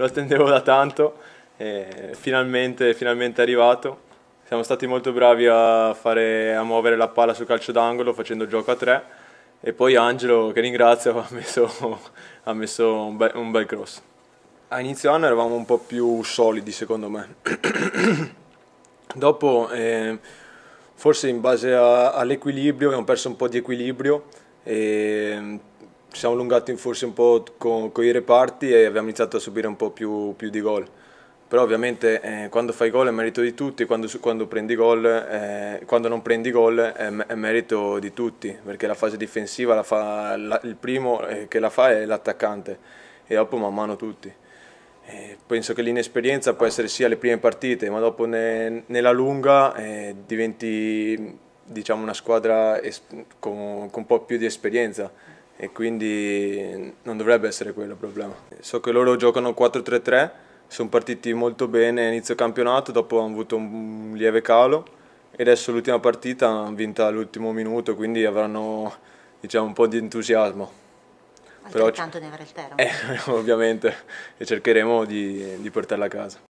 lo attendevo da tanto, e finalmente, finalmente è arrivato. Siamo stati molto bravi a, fare, a muovere la palla sul calcio d'angolo facendo il gioco a tre e poi Angelo, che ringrazio, ha messo, ha messo un, be- un, bel cross. A inizio anno eravamo un po' più solidi secondo me. Dopo, eh, forse in base a, all'equilibrio, abbiamo perso un po' di equilibrio e ci siamo allungati forse un po' con, con, i reparti e abbiamo iniziato a subire un po' più, più di gol. Però ovviamente eh, quando fai gol è merito di tutti, quando, quando prendi gol, eh, quando non prendi gol è, è, merito di tutti, perché la fase difensiva la fa, la, il primo eh, che la fa è l'attaccante e dopo man mano tutti. Eh, penso che l'inesperienza può essere sia sì le prime partite, ma dopo ne, nella lunga eh, diventi diciamo, una squadra con, con un po' più di esperienza e quindi non dovrebbe essere quello il problema. So che loro giocano 4-3-3, sono partiti molto bene inizio campionato, dopo hanno avuto un lieve calo e adesso l'ultima partita hanno vinta all'ultimo minuto, quindi avranno diciamo, un po' di entusiasmo. Altrettanto Però, ne avere il Teramo. Eh, ovviamente, e cercheremo di, di portarla a casa.